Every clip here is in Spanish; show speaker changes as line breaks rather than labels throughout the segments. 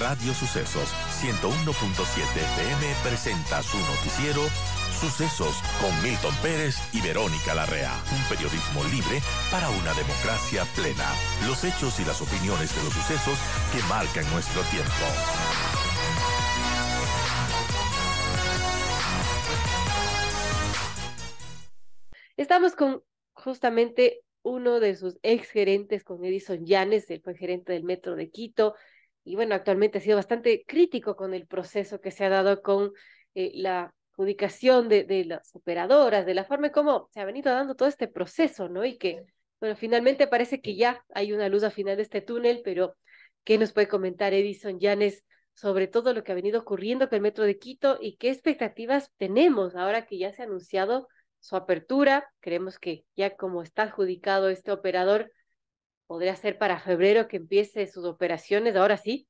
Radio Sucesos 101.7 FM presenta su noticiero Sucesos con Milton Pérez y Verónica Larrea. Un periodismo libre para una democracia plena. Los hechos y
las opiniones de los sucesos que marcan nuestro tiempo. Estamos con justamente uno de sus exgerentes con Edison Llanes, el fue gerente del Metro de Quito, y bueno, actualmente ha sido bastante crítico con el proceso que se ha dado con eh, la adjudicación de, de, las operadoras, de la forma en se ha venido dando todo este proceso, ¿no? Y que, bueno, finalmente parece que ya hay una luz al final de este túnel, pero ¿qué nos puede comentar Edison yanes sobre todo lo que ha venido ocurriendo con el Metro de Quito y qué expectativas tenemos ahora que ya se ha anunciado su apertura? Creemos que ya como está adjudicado este operador, podría ser para febrero que empiece sus operaciones, ahora sí.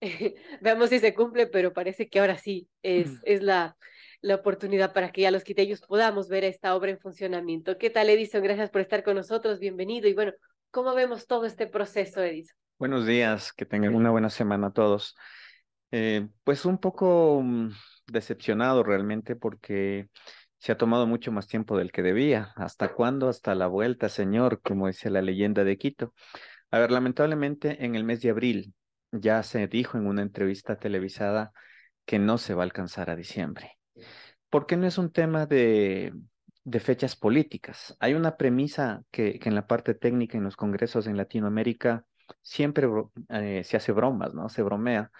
Veamos si se cumple, pero parece que ahora sí es, mm. es la, la oportunidad para que ya los quitellos podamos ver esta obra en funcionamiento. ¿Qué tal, Edison? Gracias por estar con nosotros, bienvenido. Y bueno, ¿cómo vemos todo este proceso, Edison?
Buenos días, que tengan una buena semana a todos. Eh, pues un poco mm, decepcionado realmente porque se ha tomado mucho más tiempo del que debía. ¿Hasta cuándo? Hasta la vuelta, señor, como dice la leyenda de Quito. A ver, lamentablemente en el mes de abril ya se dijo en una entrevista televisada que no se va a alcanzar a diciembre. Porque no es un tema de, fechas políticas. Hay una premisa que, en la parte técnica, en los congresos en Latinoamérica, siempre eh, se hace bromas, ¿no? Se bromea.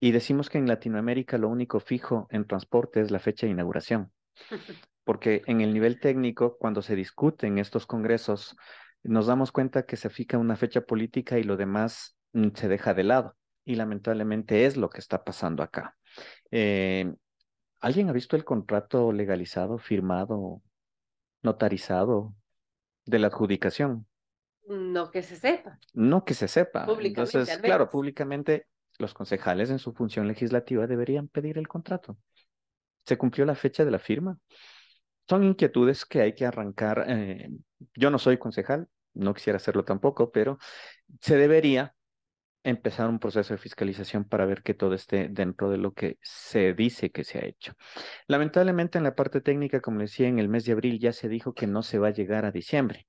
Y decimos que en Latinoamérica lo único fijo en transporte es la fecha de inauguración. Porque en el nivel técnico, cuando se discuten estos congresos, nos damos cuenta que se fija una fecha política y lo demás mm, se deja de lado. Y lamentablemente es lo que está pasando acá. Eh, ¿Alguien ha visto el contrato legalizado, firmado, notarizado de la adjudicación?
No que se sepa.
No que se sepa. Entonces, claro, públicamente los concejales en su función legislativa deberían pedir el contrato se cumplió la fecha de la firma. Son inquietudes que hay que arrancar. Eh, yo no soy concejal, no quisiera hacerlo tampoco, pero se debería empezar un proceso de fiscalización para ver que todo esté dentro de lo que se dice que se ha hecho. Lamentablemente en la parte técnica, como decía, en el mes de abril ya se dijo que no se va a llegar a diciembre.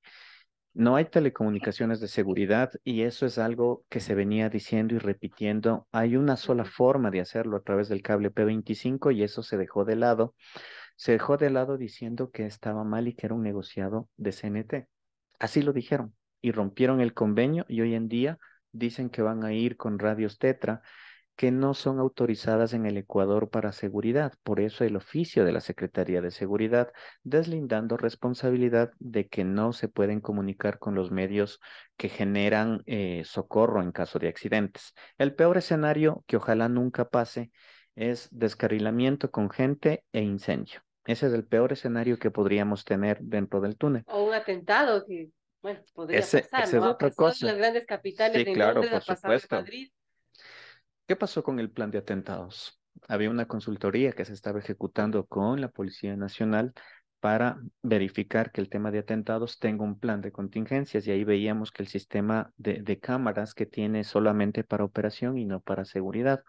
No hay telecomunicaciones de seguridad y eso es algo que se venía diciendo y repitiendo. Hay una sola forma de hacerlo a través del cable P25 y eso se dejó de lado. Se dejó de lado diciendo que estaba mal y que era un negociado de CNT. Así lo dijeron y rompieron el convenio y hoy en día dicen que van a ir con radios Tetra que no son autorizadas en el Ecuador para seguridad. Por eso el oficio de la Secretaría de Seguridad deslindando responsabilidad de que no se pueden comunicar con los medios que generan eh, socorro en caso de accidentes. El peor escenario, que ojalá nunca pase, es descarrilamiento con gente e incendio. Ese es el peor escenario que podríamos tener dentro del túnel.
O un atentado que, bueno, podría pasar, ese es otra cosa. las grandes capitales sí, de claro, por supuesto. Madrid
¿Qué pasó con el plan de atentados? Había una consultoría que se estaba ejecutando con la Policía Nacional para verificar que el tema de atentados tenga un plan de contingencias y ahí veíamos que el sistema de, cámaras que tiene solamente para operación y no para seguridad.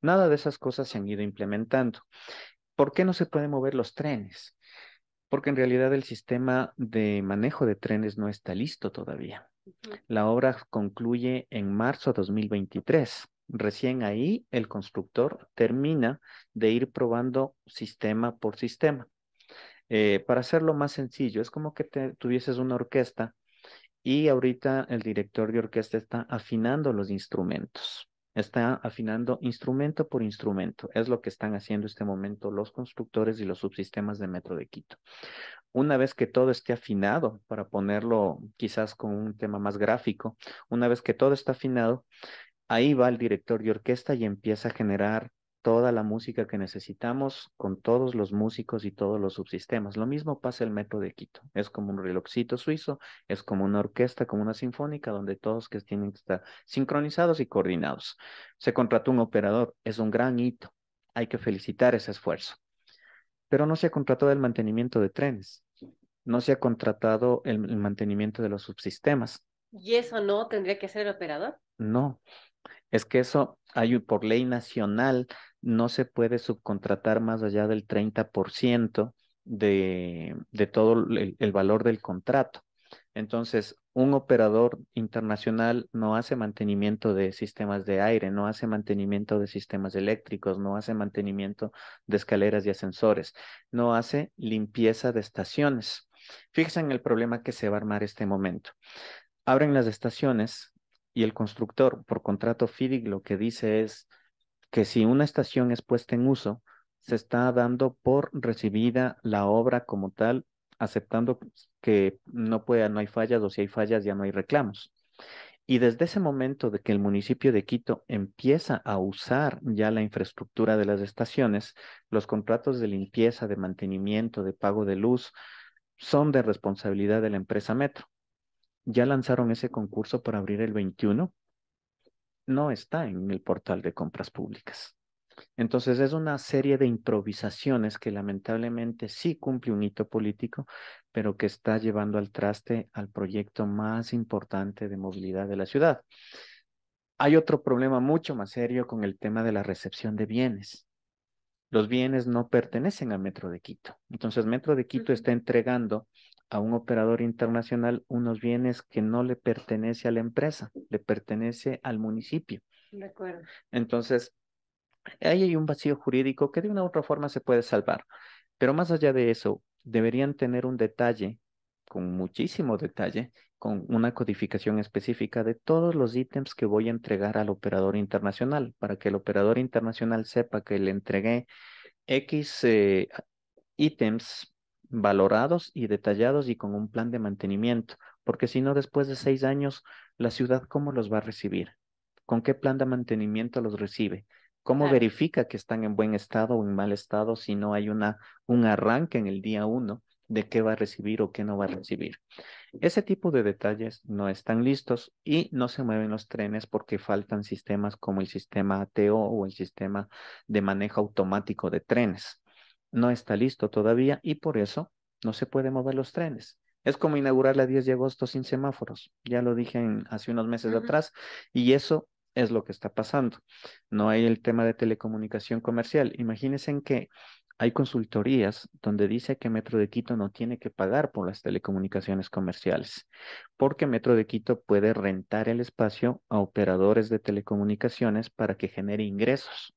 Nada de esas cosas se han ido implementando. ¿Por qué no se pueden mover los trenes? Porque en realidad el sistema de manejo de trenes no está listo todavía. La obra concluye en marzo de 2023. Recién ahí el constructor termina de ir probando sistema por sistema. Eh, para hacerlo más sencillo, es como que te, tuvieses una orquesta y ahorita el director de orquesta está afinando los instrumentos, está afinando instrumento por instrumento. Es lo que están haciendo en este momento los constructores y los subsistemas de Metro de Quito. Una vez que todo esté afinado, para ponerlo quizás con un tema más gráfico, una vez que todo está afinado, Ahí va el director de orquesta y empieza a generar toda la música que necesitamos con todos los músicos y todos los subsistemas. Lo mismo pasa el método de Quito. Es como un relojcito suizo, es como una orquesta, como una sinfónica, donde todos tienen que estar sincronizados y coordinados. Se contrató un operador, es un gran hito. Hay que felicitar ese esfuerzo. Pero no se ha contratado el mantenimiento de trenes, no se ha contratado el, el mantenimiento de los subsistemas.
¿Y eso no tendría que ser el operador?
No, es que eso, hay por ley nacional, no se puede subcontratar más allá del 30% de, de todo el, el valor del contrato. Entonces, un operador internacional no hace mantenimiento de sistemas de aire, no hace mantenimiento de sistemas eléctricos, no hace mantenimiento de escaleras y ascensores, no hace limpieza de estaciones. Fíjense en el problema que se va a armar este momento. Abren las estaciones, y el constructor por contrato FIDIC lo que dice es que si una estación es puesta en uso, se está dando por recibida la obra como tal, aceptando que no, pueda, no hay fallas o si hay fallas ya no hay reclamos. Y desde ese momento de que el municipio de Quito empieza a usar ya la infraestructura de las estaciones, los contratos de limpieza, de mantenimiento, de pago de luz, son de responsabilidad de la empresa Metro ya lanzaron ese concurso para abrir el 21, no está en el portal de compras públicas. Entonces es una serie de improvisaciones que lamentablemente sí cumple un hito político, pero que está llevando al traste al proyecto más importante de movilidad de la ciudad. Hay otro problema mucho más serio con el tema de la recepción de bienes. Los bienes no pertenecen a Metro de Quito. Entonces Metro de Quito está entregando a un operador internacional unos bienes que no le pertenece a la empresa, le pertenece al municipio. De acuerdo. Entonces, ahí hay un vacío jurídico que de una u otra forma se puede salvar. Pero más allá de eso, deberían tener un detalle, con muchísimo detalle, con una codificación específica de todos los ítems que voy a entregar al operador internacional, para que el operador internacional sepa que le entregué X eh, ítems valorados y detallados y con un plan de mantenimiento, porque si no, después de seis años, la ciudad, ¿cómo los va a recibir? ¿Con qué plan de mantenimiento los recibe? ¿Cómo verifica que están en buen estado o en mal estado si no hay una, un arranque en el día uno de qué va a recibir o qué no va a recibir? Ese tipo de detalles no están listos y no se mueven los trenes porque faltan sistemas como el sistema ATO o el sistema de manejo automático de trenes no está listo todavía y por eso no se puede mover los trenes. Es como inaugurar la 10 de agosto sin semáforos, ya lo dije hace unos meses atrás, y eso es lo que está pasando. No hay el tema de telecomunicación comercial. Imagínense que hay consultorías donde dice que Metro de Quito no tiene que pagar por las telecomunicaciones comerciales, porque Metro de Quito puede rentar el espacio a operadores de telecomunicaciones para que genere ingresos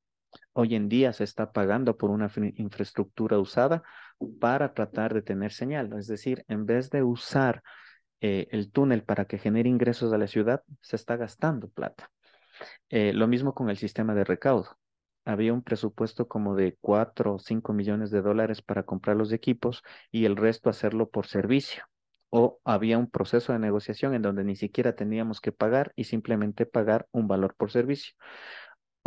hoy en día se está pagando por una infraestructura usada para tratar de tener señal. Es decir, en vez de usar eh, el túnel para que genere ingresos a la ciudad, se está gastando plata. Eh, lo mismo con el sistema de recaudo. Había un presupuesto como de 4 o 5 millones de dólares para comprar los equipos y el resto hacerlo por servicio. O había un proceso de negociación en donde ni siquiera teníamos que pagar y simplemente pagar un valor por servicio.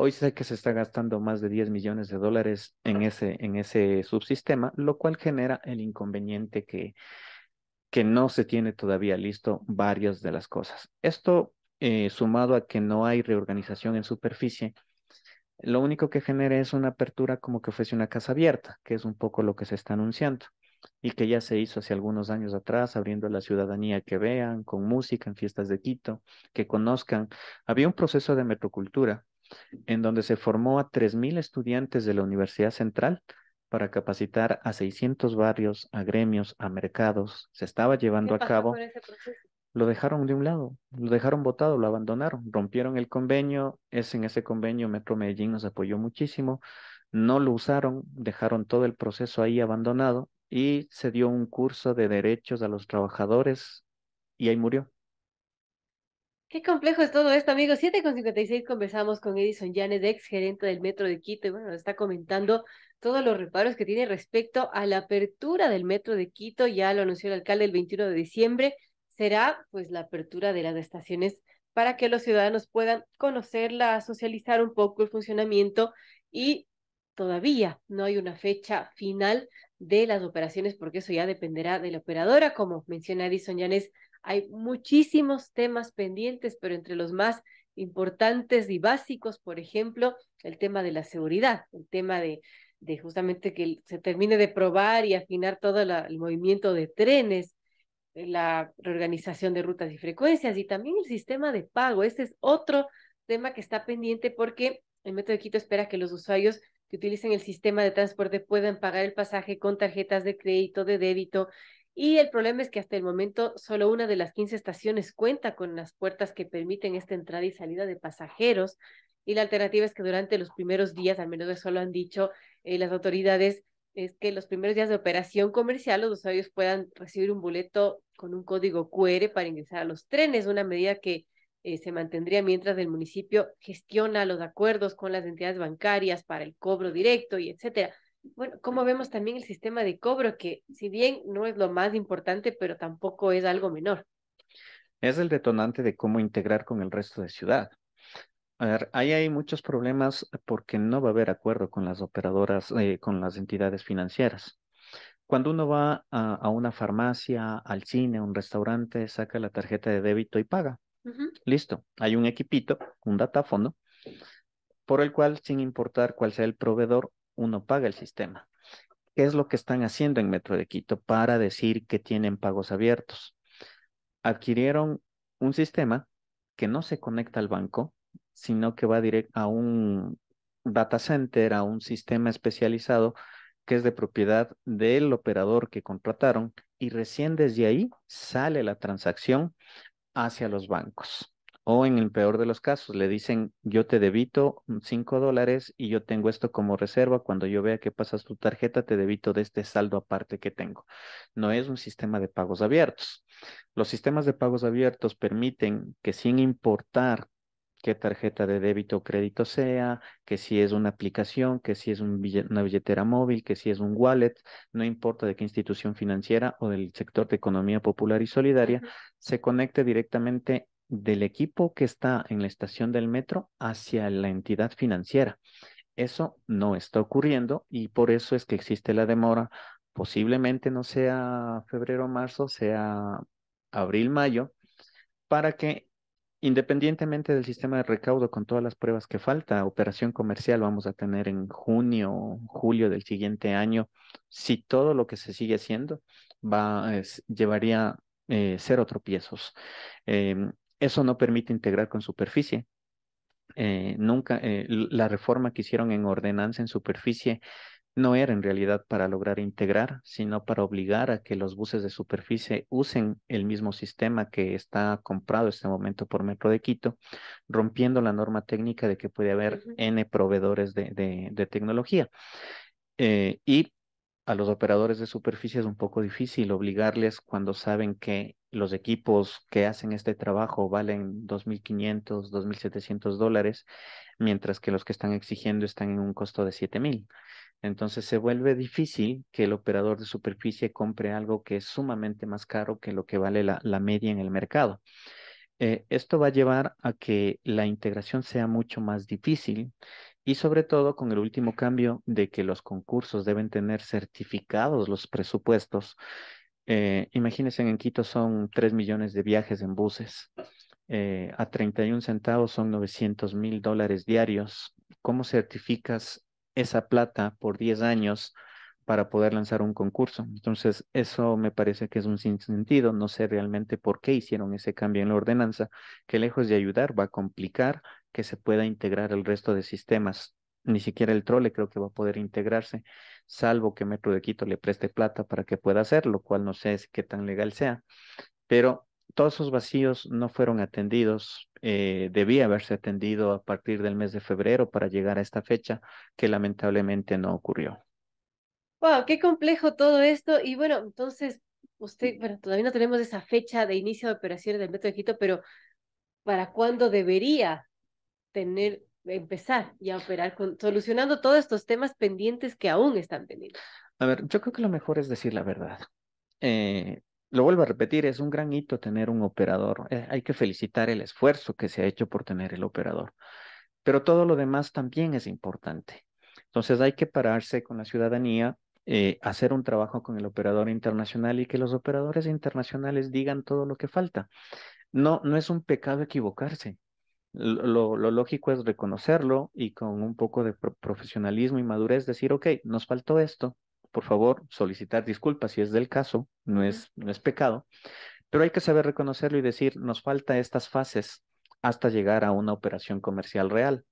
Hoy sé que se está gastando más de 10 millones de dólares en ese, en ese subsistema, lo cual genera el inconveniente que, no se tiene todavía listo varias de las cosas. Esto eh, sumado a que no hay reorganización en superficie, lo único que genera es una apertura como que fuese una casa abierta, que es un poco lo que se está anunciando y que ya se hizo hace algunos años atrás, abriendo a la ciudadanía que vean, con música, en fiestas de Quito, que conozcan. Había un proceso de metrocultura en donde se formó a 3.000 estudiantes de la Universidad Central para capacitar a 600 barrios, a gremios, a mercados. Se estaba llevando a cabo. Lo dejaron de un lado, lo dejaron votado, lo abandonaron, rompieron el convenio. Es en ese convenio Metro Medellín nos apoyó muchísimo. No lo usaron, dejaron todo el proceso ahí abandonado y se dio un curso de derechos a los trabajadores y ahí murió.
Qué complejo es todo esto, amigos. seis, conversamos con Edison Yanes, ex gerente del Metro de Quito, y bueno, está comentando todos los reparos que tiene respecto a la apertura del Metro de Quito. Ya lo anunció el alcalde el 21 de diciembre. Será pues la apertura de las estaciones para que los ciudadanos puedan conocerla, socializar un poco el funcionamiento y todavía no hay una fecha final de las operaciones, porque eso ya dependerá de la operadora. Como menciona Edison Llanes, hay muchísimos temas pendientes, pero entre los más importantes y básicos, por ejemplo, el tema de la seguridad, el tema de, justamente que se termine de probar y afinar todo el movimiento de trenes, eh, la reorganización de rutas y frecuencias y también el sistema de pago. Este es otro tema que está pendiente porque el método de Quito espera que los usuarios que utilicen el sistema de transporte puedan pagar el pasaje con tarjetas de crédito, de débito. Y el problema es que hasta el momento solo una de las 15 estaciones cuenta con las puertas que permiten esta entrada y salida de pasajeros. Y la alternativa es que durante los primeros días, al menos eso lo han dicho eh, las autoridades, es que los primeros días de operación comercial los usuarios puedan recibir un boleto con un código QR para ingresar a los trenes, una medida que eh, se mantendría mientras el municipio gestiona los acuerdos con las entidades bancarias para el cobro directo y etcétera. Bueno, como vemos también el sistema de cobro, que si bien no es lo más importante, pero tampoco es algo menor.
Es el detonante de cómo integrar con el resto de ciudad. A ver, ahí hay muchos problemas porque no va a haber acuerdo con las operadoras, eh, con las entidades financieras. Cuando uno va a, a, una farmacia, al cine, a un restaurante, saca la tarjeta de débito y paga. Listo, hay un equipito, un datafondo, por el cual, sin importar cuál sea el proveedor, uno paga el sistema. ¿Qué es lo que están haciendo en Metro de Quito para decir que tienen pagos abiertos? Adquirieron un sistema que no se conecta al banco, sino que va directo a un data center, a un sistema especializado que es de propiedad del operador que contrataron y recién desde ahí sale la transacción hacia los bancos. O en el peor de los casos, le dicen, yo te debito 5 mm, dólares y yo tengo esto como reserva. Cuando yo vea que pasas tu tarjeta, te debito de este saldo aparte que tengo. No es un sistema de pagos abiertos. Los sistemas de pagos abiertos permiten que sin importar qué tarjeta de débito o crédito sea, que si es una aplicación, que si es una billetera móvil, que si es un wallet, no importa de qué institución financiera o del sector de economía popular y solidaria, se conecte directamente del equipo que está en la estación del metro hacia la entidad financiera. Eso no está ocurriendo y por eso es que existe la demora. Posiblemente no sea febrero, o marzo, sea abril, mayo, para que Independientemente del sistema de recaudo, con todas las pruebas que falta, operación comercial vamos a tener en junio, o julio del siguiente año, si todo lo que se sigue haciendo va, llevaría eh, cero tropiezos. Em, eso no permite integrar con superficie. Eh, nunca eh, la reforma que hicieron en ordenanza en superficie no era en realidad para lograr integrar, sino para obligar a que los buses de superficie usen el mismo sistema que está comprado en este momento por Metro de Quito, rompiendo la norma técnica de que puede haber N proveedores de, tecnología. Eh, y a los operadores de superficie es un poco difícil obligarles cuando saben que los equipos que hacen este trabajo valen 2.500, 2.700 dólares, mientras que los que están exigiendo están en un costo de 7.000. Entonces se vuelve difícil que el operador de superficie compre algo que es sumamente más caro que lo que vale la, media en el mercado. Eh, esto va a llevar a que la integración sea mucho más difícil y sobre todo con el último cambio de que los concursos deben tener certificados los presupuestos eh, imagínense, en Quito son 3 millones de viajes en buses. Eh, a 31 centavos son 900 mil dólares diarios. ¿Cómo certificas esa plata por 10 años para poder lanzar un concurso? Entonces, eso me parece que es un sinsentido. No sé realmente por qué hicieron ese cambio en la ordenanza, que lejos de ayudar va a complicar que se pueda integrar el resto de sistemas ni siquiera el trole creo que va a poder integrarse, salvo que Metro de Quito le preste plata para que pueda hacerlo, lo cual no sé qué tan legal sea. Pero todos esos vacíos no fueron atendidos. Eh, debía haberse atendido a partir del mes de febrero para llegar a esta fecha, que lamentablemente no ocurrió.
Wow, qué complejo todo esto. Y bueno, entonces, usted, bueno, todavía no tenemos esa fecha de inicio de operaciones del Metro de Quito, pero ¿para cuándo debería tener empezar y a operar solucionando todos estos temas pendientes que aún están pendientes?
A ver, yo creo que lo mejor es decir la verdad. Eh, lo vuelvo a repetir, es un gran hito tener un operador. Eh, hay que felicitar el esfuerzo que se ha hecho por tener el operador. Pero todo lo demás también es importante. Entonces hay que pararse con la ciudadanía, eh, hacer un trabajo con el operador internacional y que los operadores internacionales digan todo lo que falta. No, no es un pecado equivocarse. Lo, lógico es reconocerlo y con un poco de profesionalismo y madurez decir, ok, nos faltó esto, por favor, solicitar disculpas si es del caso, no es, no es pecado, pero hay que saber reconocerlo y decir, nos falta estas fases hasta llegar a una operación comercial real,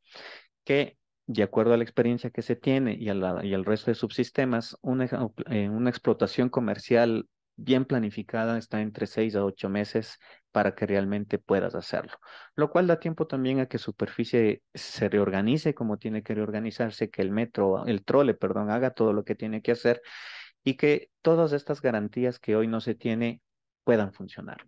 que de acuerdo a la experiencia que se tiene y, y al resto de subsistemas, una, eh, una explotación comercial bien planificada está entre seis a ocho meses para que realmente puedas hacerlo, lo cual da tiempo también a que superficie se reorganice como tiene que reorganizarse, que el metro, el trole, perdón, haga todo lo que tiene que hacer y que todas estas garantías que hoy no se tiene puedan funcionar.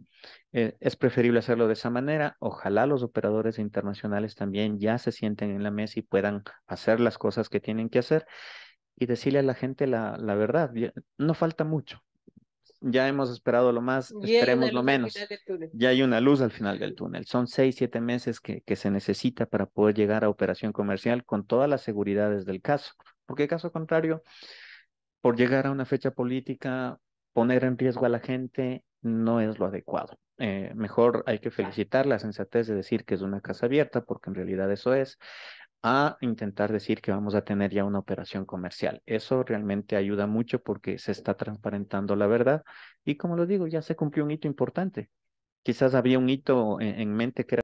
Eh, es preferible hacerlo de esa manera. Ojalá los operadores internacionales también ya se sienten en la mesa y puedan hacer las cosas que tienen que hacer y decirle a la gente la verdad. No falta mucho ya hemos esperado lo más, esperemos lo menos. Ya hay una luz al final del túnel. Son seis, siete meses que, que se necesita para poder llegar a operación comercial con todas las seguridades del caso. Porque caso contrario, por llegar a una fecha política, poner en riesgo a la gente no es lo adecuado. Eh, mejor hay que felicitar la sensatez de decir que es una casa abierta, porque en realidad eso es a intentar decir que vamos a tener ya una operación comercial. Eso realmente ayuda mucho porque se está transparentando la verdad y como lo digo, ya se cumplió un hito importante. Quizás había un hito en, en mente que era